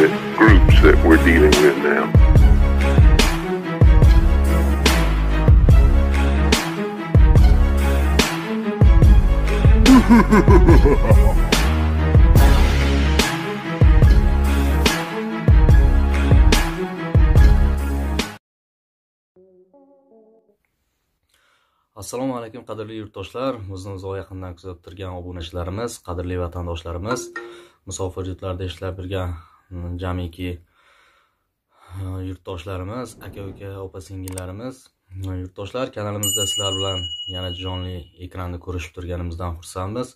different groups that we're dealing with now. assalomu alaykum qadrli yurtdoshlar bizni uzoq yaqindan kuzatib turgan obunachilarimiz qadrli vatandoshlarimiz musofir yurtlarda ishlab turgan jamiki e, yurtdoshlarimiz aka uka opa singillarimiz e, yurtdoshlar kanalimizda sizlar bilan yana jonli ekranda ko'rishib turganimizdan xursandmiz e,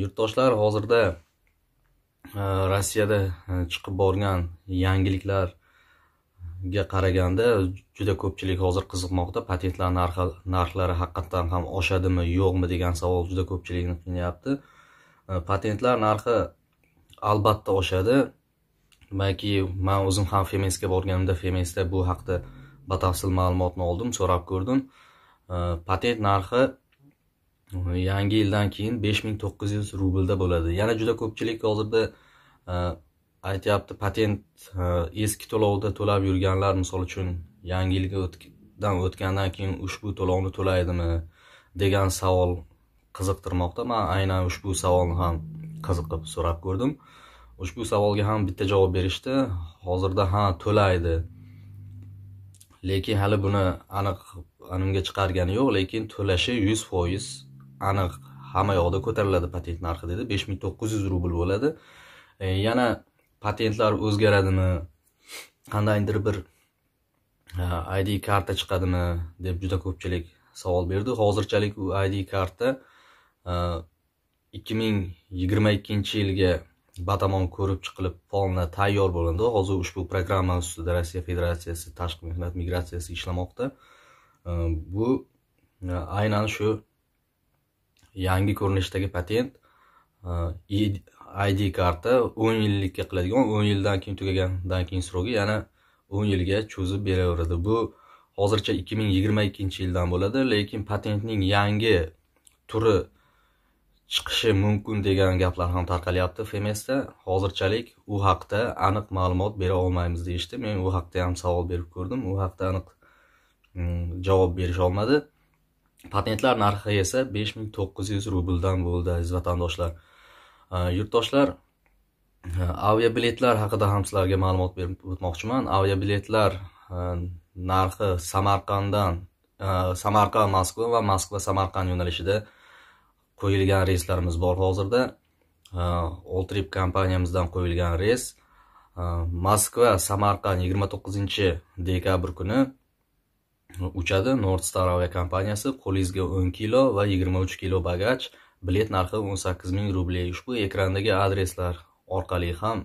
yurtdoshlar hozirda rossiyada chiqib borgan yangiliklarga qaraganda juda ko'pchilik hozir qiziqmoqda patentlar narxlari haqiqatdan ham oshadimi yo'qmi degan savol juda ko'pchilikni qiynayapti patentlar narxi albatta oshadi balki man o'zim ham feministga borganimda feministda bu haqida batafsil ma'lumotni oldim so'rab ko'rdim patent narxi yangi yildan keyin besh ming to'qqiz yuz rublda bo'ladi yana juda ko'pchilik hozirda e, aytyapti patent e, eski to'lovda to'lab yurganlar misol uchun yangi yildan o'tgandan keyin ushbu to'lovni to'laydimi degan savol qiziqtirmoqda man aynan ushbu savolni ham qiziqib so'rab ko'rdim ushbu savolga ham bitta javob berishdi hozirda ha to'laydi lekin hali buni aniq animga chiqargani yo'q lekin to'lashi yuz foiz aniq hamma yoqda ko'tariladi patent narxi dedi besh ming to'qqiz yuz rubl bo'ladi e, yana patentlar o'zgaradimi qandaydir bir e, id karta chiqadimi deb juda ko'pchilik savol berdi hozirchalik u id karta e, ikki ming yigirma ikkinchi yilga batamom ko'rib chiqilib polni tayyor bo'lindi hozir ushbu programma ustida rossiya federatsiyasi tashqi mehnat migratsiyasi ishlamoqda bu e, aynan shu yangi ko'rinishdagi patent id karta o'n yillikka qiladigan o'n yildan keyin tugagandan keyin сроgi yana o'n yilga cho'zib beraveradi bu hozircha ikki ming yigirma ikkinchi yildan bo'ladi lekin patentning yangi turi chiqishi mumkin degan gaplar ham tarqalyapti fmsda hozirchalik u haqda aniq ma'lumot bera olmaymiz deyishdi men u haqda ham savol berib ko'rdim u haqda aniq mm, javob berish olmadi patentlar narxi esa besh ming to'qqiz yuz rubldan bo'ldi aziz vatandoshlar yurtdoshlar aviabiletlar haqida ham sizlarga ma'lumot berib o'tmoqchiman aviabiletlar narxi samarqanddan samarqand moskva va moskva samarqand yo'nalishida qo'yilgan reyslarimiz bor hozirda oltrip kompaniyamizdan qo'yilgan reys moskva samarqand 29 dekabr kuni uchadi nordstar avia kompaniyasi qo'lingizga 10 kilo va 23 kilo bagaj bilet narxi 18 ming rubli ushbu ekrandagi adreslar orqali ham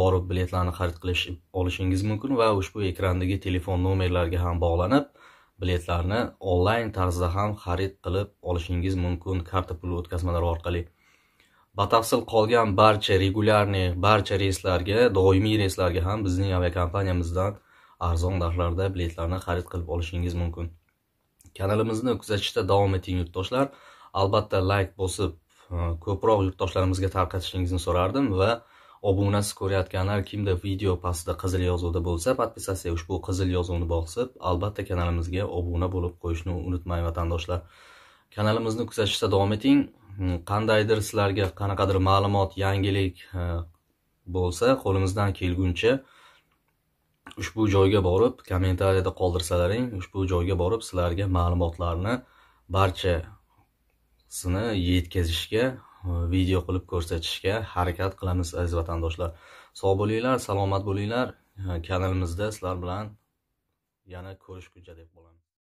borib biletlarni xarid qilish olishingiz mumkin va ushbu ekrandagi telefon nomerlarga ham bog'lanib biletlarni onlayn tarzda ham xarid qilib olishingiz mumkin karta puli o'tkazmalari orqali batafsil qolgan barcha regularniy barcha reyslarga doimiy reyslarga ham bizning aviakompaniyamizdan arzon narxlarda biletlarni xarid qilib olishingiz mumkin kanalimizni kuzatishda davom eting yurtdoshlar albatta layk like bosib ko'proq yurtdoshlarimizga tarqatishingizni so'rardim va obunasi ko'rayotganlar kimda video pastida qizil yozuvda bo'lsa подписаться ushbu qizil yozuvni bosib albatta kanalimizga obuna bo'lib qo'yishni unutmang vatandoshlar kanalimizni kuzatishda davom eting hmm, qandaydir sizlarga qanaqadir ma'lumot yangilik e, bo'lsa qo'limizdan kelguncha ushbu joyga borib kommentariyada qoldirsalaring ushbu joyga borib sizlarga ma'lumotlarni barchasini yetkazishga video qilib ko'rsatishga harakat qilamiz aziz vatandoshlar sog' bo'linglar salomat bo'linglar kanalimizda sizlar bilan yana ko'rishguncha deb qolamiz